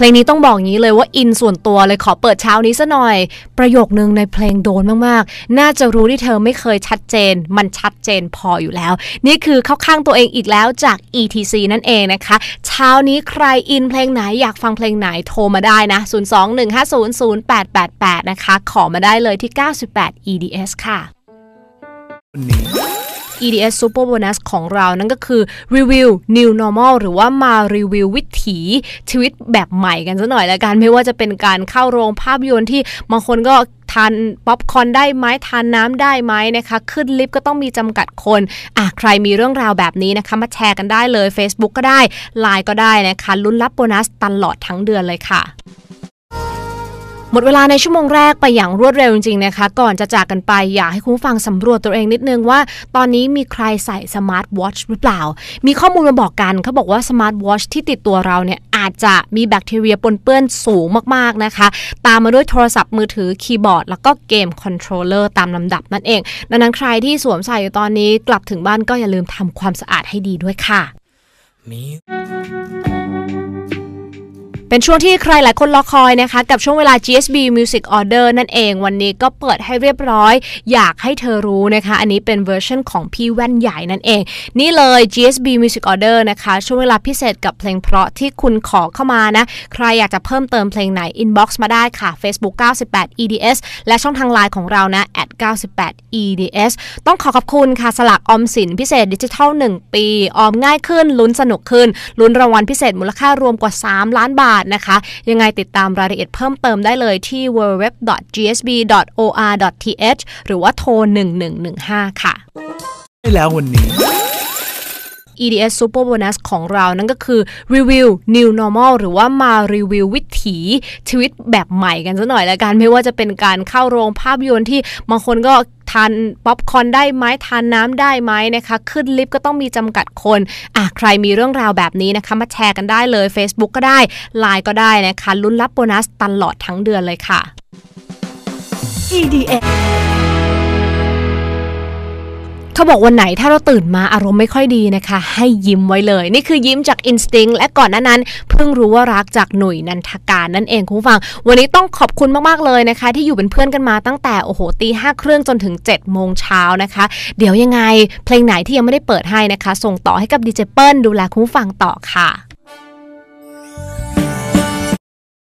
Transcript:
เพลงนี้ต้องบอกงี้เลยว่าอินส่วนตัวเลยขอเปิดเช้านี้ซะหน่อย ประโยคนึงในเพลงโดนมากๆ น่าจะรู้ที่เธอไม่เคยชัดเจนมันชัดเจนพออยู่แล้ว นี่คือเข้าข้างตัวเองอีกแล้วจาก ETC นั่นเองนะคะ เช้านี้ใครอินเพลงไหนอยากฟังเพลงไหนโทรมาได้นะ 021500888 นะคะ ขอมาได้เลยที่ 98 EDS ค่ะ EDS Super Bonus ของเรานั่นก็คือรีวิว New Normal หรือว่ามารีวิววิถีชีวิตแบบใหม่กันสักหน่อยละกัน ไม่ว่าจะเป็นการเข้าโรงภาพยนตร์ที่บางคนก็ทานป๊อปคอนได้ไหมทานน้ำได้ไหมนะคะขึ้นลิฟต์ก็ต้องมีจำกัดคนอ่ะใครมีเรื่องราวแบบนี้นะคะมาแชร์กันได้เลย Facebook ก็ได้ Line ก็ได้นะคะลุ้นรับโบนัสตลอดทั้งเดือนเลยค่ะหมดเวลาในชั่วโมงแรกไปอย่างรวดเร็วจริงๆนะคะ ก่อนจะจากกันไปอยากให้คุณฟังสำรวจตัวเองนิดนึงว่า ตอนนี้มีใครใส่สมาร์ทวอชหรือเปล่า มีข้อมูลมาบอกกันเขาบอกว่าสมาร์ทวอชที่ติดตัวเราเนี่ยอาจจะมีแบคทีเรียปนเปื้อนสูงมากๆนะคะตามมาด้วยโทรศัพท์มือถือคีย์บอร์ดแล้วก็เกมคอนโทรลเลอร์ตามลำดับนั่นเอง ดังนั้นใครที่สวมใส่อยู่ตอนนี้กลับถึงบ้านก็อย่าลืมทำความสะอาดให้ดีด้วยค่ะเป็นช่วงที่ใครหลายคนรอคอยนะคะกับช่วงเวลา GSB Music Order นั่นเองวันนี้ก็เปิดให้เรียบร้อย อยากให้เธอรู้นะคะ อันนี้เป็นเวอร์ชันของพี่แว่นใหญ่นั่นเอง นี่เลย GSB Music Order นะคะ ช่วงเวลาพิเศษกับเพลงเพราะที่คุณขอเข้ามานะ ใครอยากจะเพิ่มเติมเพลงไหน inbox มาได้ค่ะ Facebook 98 EDS และช่องทางไลน์ของเรานะ98 EDS ต้องขอขอบคุณค่ะสลักออมสินพิเศษดิจิทัล1ปีออมง่ายขึ้นลุ้นสนุกขึ้นลุ้นรางวัลพิเศษมูลค่ารวมกว่า 3 ล้านบาทาสนะคะยังไงติดตามรายละเอียดเพิ่มเติมได้เลยที่ www.gsb.or.th หรือว่าโทร 1115 ค่ะไช่แล้ววันนี้ EDS Super Bonus ของเรานั่นก็คือรีวิว New Normal หรือว่ามารีวิววิถีชีวิตแบบใหม่กันซะหน่อยละกัน ไม่ว่าจะเป็นการเข้าโรงภาพยนตร์ที่บางคนก็ทานป๊อปคอนได้ไหมทานน้ำได้ไหมนะคะขึ้นลิฟต์ก็ต้องมีจำกัดคนอ่ะใครมีเรื่องราวแบบนี้นะคะมาแชร์กันได้เลย Facebook ก็ได้ไลน์ก็ได้นะคะลุ้นรับโบนัสตลอดทั้งเดือนเลยค่ะ EDM เขาบอกวันไหนถ้าเราตื่นมาอารมณ์ไม่ค่อยดีนะคะ ให้ยิ้มไว้เลย นี่คือยิ้มจากอินสติ้งและก่อนหน้านั้นเพิ่งรู้ว่ารักจากหนุ่ยนันทการนั่นเองคุณฟัง วันนี้ต้องขอบคุณมากๆเลยนะคะ ที่อยู่เป็นเพื่อนกันมาตั้งแต่ โอ้โหตีห้าครื่องจนถึง7จ็ดโมงเช้านะคะ เดี๋ยวยังไงเพลงไหนที่ยังไม่ได้เปิดให้นะคะ ส่งต่อให้กับดีเจเปิลดูแลคุณฟังต่อค่ะ